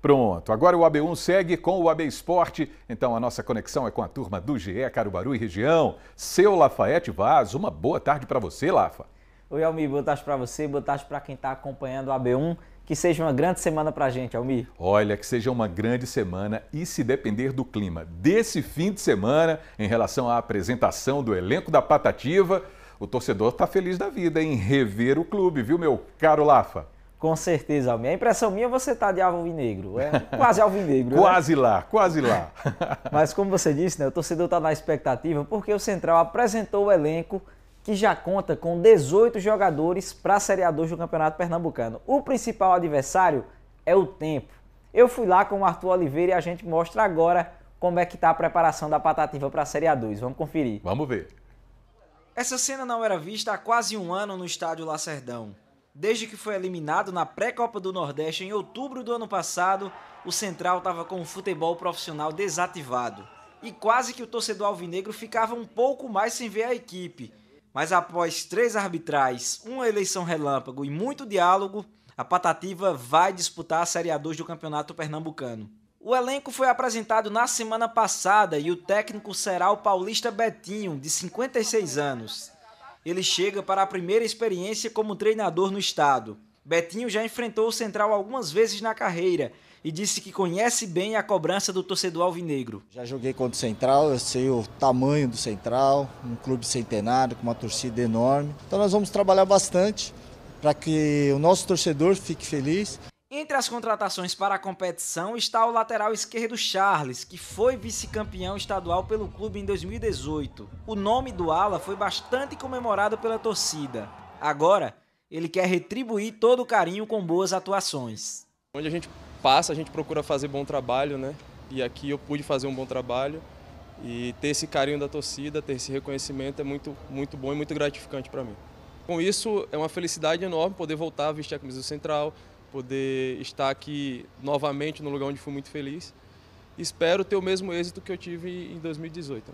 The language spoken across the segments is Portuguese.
Pronto, agora o AB1 segue com o AB Esporte. Então a nossa conexão é com a turma do GE Carubaru e região. Seu Lafayette Vaz, uma boa tarde para você, Lafa. Oi, Almir, boa tarde para você, boa tarde para quem está acompanhando o AB1. Que seja uma grande semana para a gente, Almir. Olha, que seja uma grande semana e se depender do clima desse fim de semana, em relação à apresentação do elenco da Patativa, o torcedor está feliz da vida em rever o clube, viu, meu caro Lafa? Com certeza, Almir. A impressão minha é você tá de alvinegro. É quase alvinegro. Né? quase né? lá, quase lá. Mas como você disse, né, o torcedor está na expectativa porque o Central apresentou o elenco que já conta com 18 jogadores para a Série A2 do Campeonato Pernambucano. O principal adversário é o tempo. Eu fui lá com o Arthur Oliveira e a gente mostra agora como é que está a preparação da Patativa para a Série A2. Vamos conferir. Vamos ver. Essa cena não era vista há quase um ano no estádio Lacerdão. Desde que foi eliminado na pré-copa do Nordeste em outubro do ano passado, o Central estava com o futebol profissional desativado e quase que o torcedor alvinegro ficava um pouco mais sem ver a equipe. Mas após três arbitrais, uma eleição relâmpago e muito diálogo, a Patativa vai disputar a Série A2 do Campeonato Pernambucano. O elenco foi apresentado na semana passada e o técnico será o paulista Betinho, de 56 anos ele chega para a primeira experiência como treinador no estado. Betinho já enfrentou o Central algumas vezes na carreira e disse que conhece bem a cobrança do torcedor alvinegro. Já joguei contra o Central, eu sei o tamanho do Central, um clube centenário com uma torcida enorme. Então nós vamos trabalhar bastante para que o nosso torcedor fique feliz entre as contratações para a competição está o lateral esquerdo Charles, que foi vice-campeão estadual pelo clube em 2018. O nome do ala foi bastante comemorado pela torcida. Agora, ele quer retribuir todo o carinho com boas atuações. Onde a gente passa, a gente procura fazer bom trabalho, né? E aqui eu pude fazer um bom trabalho. E ter esse carinho da torcida, ter esse reconhecimento é muito, muito bom e muito gratificante para mim. Com isso, é uma felicidade enorme poder voltar a vestir a camisa do Central, poder estar aqui novamente no lugar onde fui muito feliz. Espero ter o mesmo êxito que eu tive em 2018.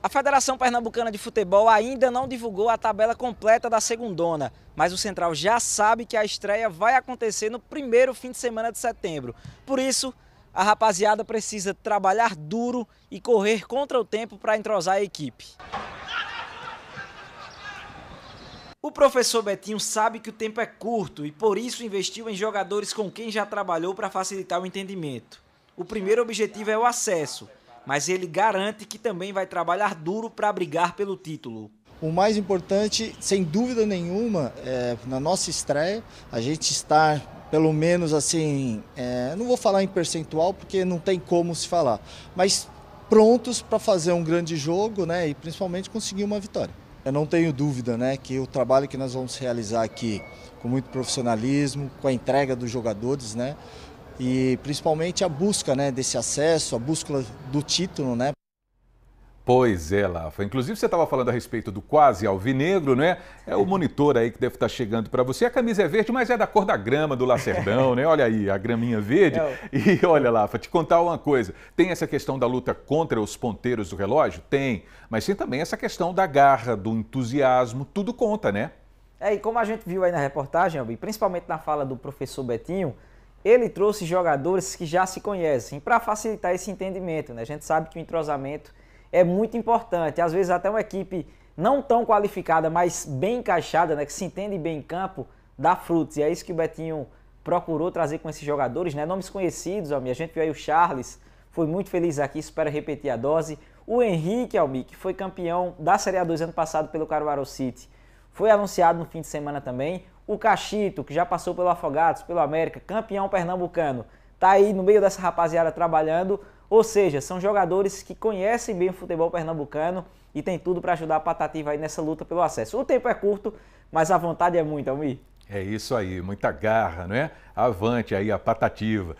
A Federação Pernambucana de Futebol ainda não divulgou a tabela completa da segundona, mas o Central já sabe que a estreia vai acontecer no primeiro fim de semana de setembro. Por isso, a rapaziada precisa trabalhar duro e correr contra o tempo para entrosar a equipe. O professor Betinho sabe que o tempo é curto e por isso investiu em jogadores com quem já trabalhou para facilitar o entendimento. O primeiro objetivo é o acesso, mas ele garante que também vai trabalhar duro para brigar pelo título. O mais importante, sem dúvida nenhuma, é, na nossa estreia, a gente estar pelo menos assim, é, não vou falar em percentual porque não tem como se falar, mas prontos para fazer um grande jogo né, e principalmente conseguir uma vitória. Eu não tenho dúvida né, que o trabalho que nós vamos realizar aqui, com muito profissionalismo, com a entrega dos jogadores, né, e principalmente a busca né, desse acesso, a busca do título, né, Pois é, Lafa. Inclusive, você estava falando a respeito do quase alvinegro, né? É o monitor aí que deve estar tá chegando para você. A camisa é verde, mas é da cor da grama do Lacerdão, né? Olha aí, a graminha verde. É e olha, Lafa, te contar uma coisa. Tem essa questão da luta contra os ponteiros do relógio? Tem. Mas tem também essa questão da garra, do entusiasmo. Tudo conta, né? É, e como a gente viu aí na reportagem, e principalmente na fala do professor Betinho, ele trouxe jogadores que já se conhecem para facilitar esse entendimento, né? A gente sabe que o entrosamento é muito importante. Às vezes até uma equipe não tão qualificada, mas bem encaixada, né, que se entende bem em campo, dá frutos. E é isso que o Betinho procurou trazer com esses jogadores, né? Nomes conhecidos, Almi. A gente viu aí o Charles, foi muito feliz aqui, espera repetir a dose. O Henrique, Almi, que foi campeão da Série A2 ano passado pelo Caruaru City, foi anunciado no fim de semana também. O Cachito, que já passou pelo Afogados, pelo América, campeão pernambucano, tá aí no meio dessa rapaziada trabalhando. Ou seja, são jogadores que conhecem bem o futebol pernambucano e tem tudo para ajudar a Patativa aí nessa luta pelo acesso. O tempo é curto, mas a vontade é muita, Almir. É isso aí, muita garra, não é Avante aí a Patativa.